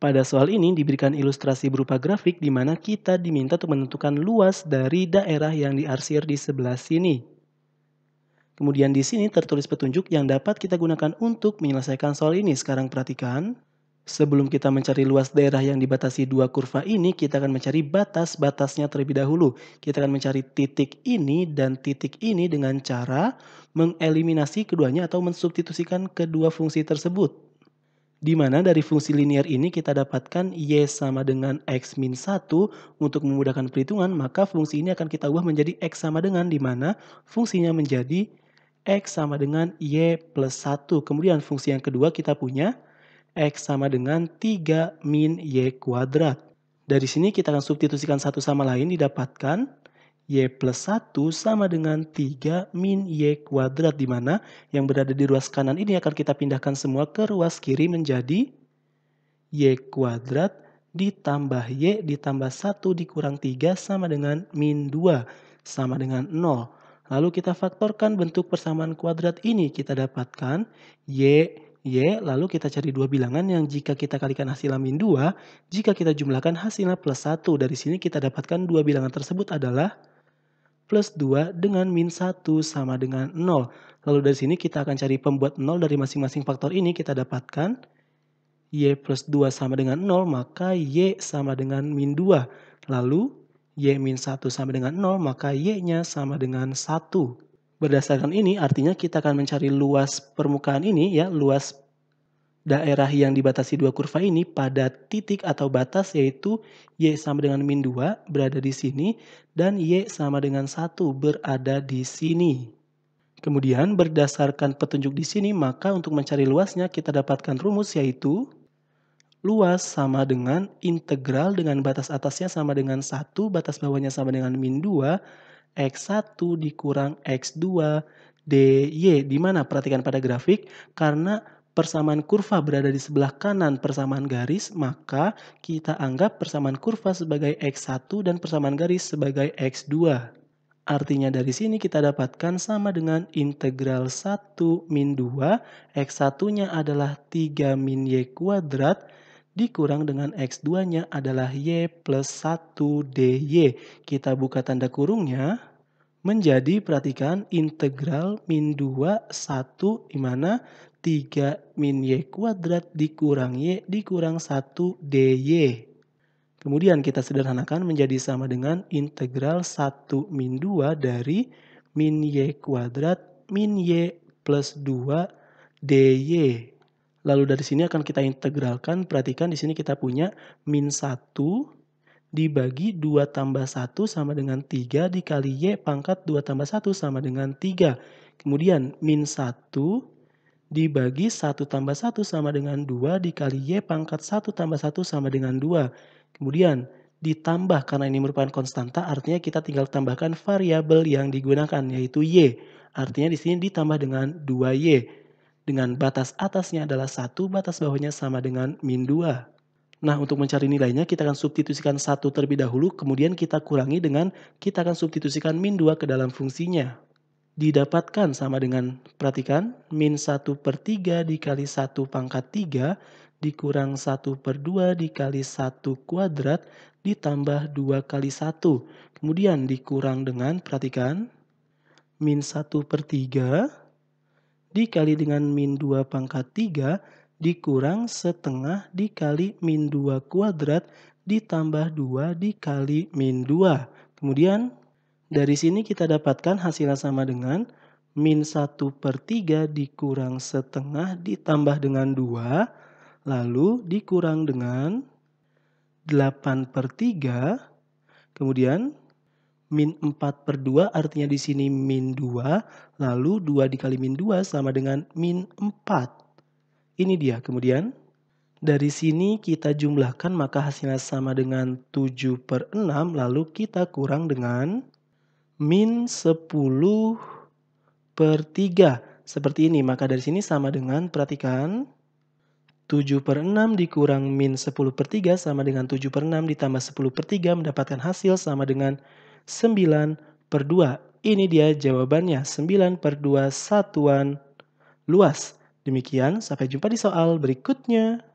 Pada soal ini diberikan ilustrasi berupa grafik di mana kita diminta untuk menentukan luas dari daerah yang diarsir di sebelah sini. Kemudian di sini tertulis petunjuk yang dapat kita gunakan untuk menyelesaikan soal ini. Sekarang perhatikan, sebelum kita mencari luas daerah yang dibatasi dua kurva ini, kita akan mencari batas-batasnya terlebih dahulu. Kita akan mencari titik ini dan titik ini dengan cara mengeliminasi keduanya atau mensubstitusikan kedua fungsi tersebut di mana dari fungsi linear ini kita dapatkan Y sama dengan X min 1 untuk memudahkan perhitungan, maka fungsi ini akan kita ubah menjadi X sama dengan, di mana fungsinya menjadi X sama dengan Y plus 1. Kemudian fungsi yang kedua kita punya X sama dengan 3 min Y kuadrat. Dari sini kita akan substitusikan satu sama lain didapatkan Y plus 1 sama dengan 3 min Y kuadrat, di mana yang berada di ruas kanan ini akan kita pindahkan semua ke ruas kiri menjadi Y kuadrat ditambah Y ditambah 1 dikurang 3 sama dengan min 2 sama dengan 0. Lalu kita faktorkan bentuk persamaan kuadrat ini. Kita dapatkan Y, Y, lalu kita cari dua bilangan yang jika kita kalikan hasilnya min 2, jika kita jumlahkan hasilnya plus 1. Dari sini kita dapatkan dua bilangan tersebut adalah plus 2 dengan min 1 sama dengan 0. Lalu dari sini kita akan cari pembuat 0 dari masing-masing faktor ini kita dapatkan. Y plus 2 sama dengan 0, maka Y sama dengan min 2. Lalu Y min 1 sama dengan 0, maka Y-nya sama dengan 1. Berdasarkan ini artinya kita akan mencari luas permukaan ini ya, luas daerah yang dibatasi dua kurva ini pada titik atau batas yaitu Y sama dengan min 2 berada di sini dan Y sama dengan 1 berada di sini. Kemudian berdasarkan petunjuk di sini maka untuk mencari luasnya kita dapatkan rumus yaitu luas sama dengan integral dengan batas atasnya sama dengan 1, batas bawahnya sama dengan min 2, X1 dikurang X2 dy. Dimana Perhatikan pada grafik karena persamaan kurva berada di sebelah kanan persamaan garis, maka kita anggap persamaan kurva sebagai X1 dan persamaan garis sebagai X2. Artinya dari sini kita dapatkan sama dengan integral 1 min 2, X1-nya adalah 3 min Y kuadrat, dikurang dengan X2-nya adalah Y plus 1 DY. Kita buka tanda kurungnya, menjadi perhatikan integral min 2 1 di mana 3 min y kuadrat dikurang y dikurang 1 dy. Kemudian kita sederhanakan menjadi sama dengan integral 1 min 2 dari min y kuadrat min y plus 2 dy. Lalu dari sini akan kita integralkan, perhatikan di sini kita punya min 1 dibagi 2 tambah 1 sama dengan 3 dikali Y pangkat 2 tambah 1 sama dengan 3. Kemudian min 1 dibagi 1 tambah 1 sama dengan 2 dikali Y pangkat 1 tambah 1 sama dengan 2. Kemudian ditambah karena ini merupakan konstanta artinya kita tinggal tambahkan variabel yang digunakan yaitu Y. Artinya di sini ditambah dengan 2Y. Dengan batas atasnya adalah 1, batas bawahnya sama dengan min 2. Nah, untuk mencari nilainya kita akan substitusikan satu terlebih dahulu, kemudian kita kurangi dengan kita akan substitusikan min 2 ke dalam fungsinya. Didapatkan sama dengan, perhatikan, min 1 per 3 dikali 1 pangkat 3 dikurang 1 per 2 dikali 1 kuadrat ditambah 2 kali 1. Kemudian dikurang dengan, perhatikan, min 1 per 3 dikali dengan min 2 pangkat 3 dikurang setengah dikali min 2 kuadrat ditambah 2 dikali min 2. Kemudian dari sini kita dapatkan hasilnya sama dengan min 1 per 3 dikurang setengah ditambah dengan 2 lalu dikurang dengan 8 per 3 kemudian min 4 per 2 artinya di sini min 2 lalu 2 dikali min 2 sama dengan min 4 ini dia. Kemudian dari sini kita jumlahkan maka hasilnya sama dengan 7 per 6 lalu kita kurang dengan min 10 per 3. Seperti ini maka dari sini sama dengan perhatikan 7 per 6 dikurang min 10 per 3 sama dengan 7 per 6 ditambah 10 per 3 mendapatkan hasil sama dengan 9 per 2. Ini dia jawabannya 9 per 2 satuan luas. Demikian, sampai jumpa di soal berikutnya.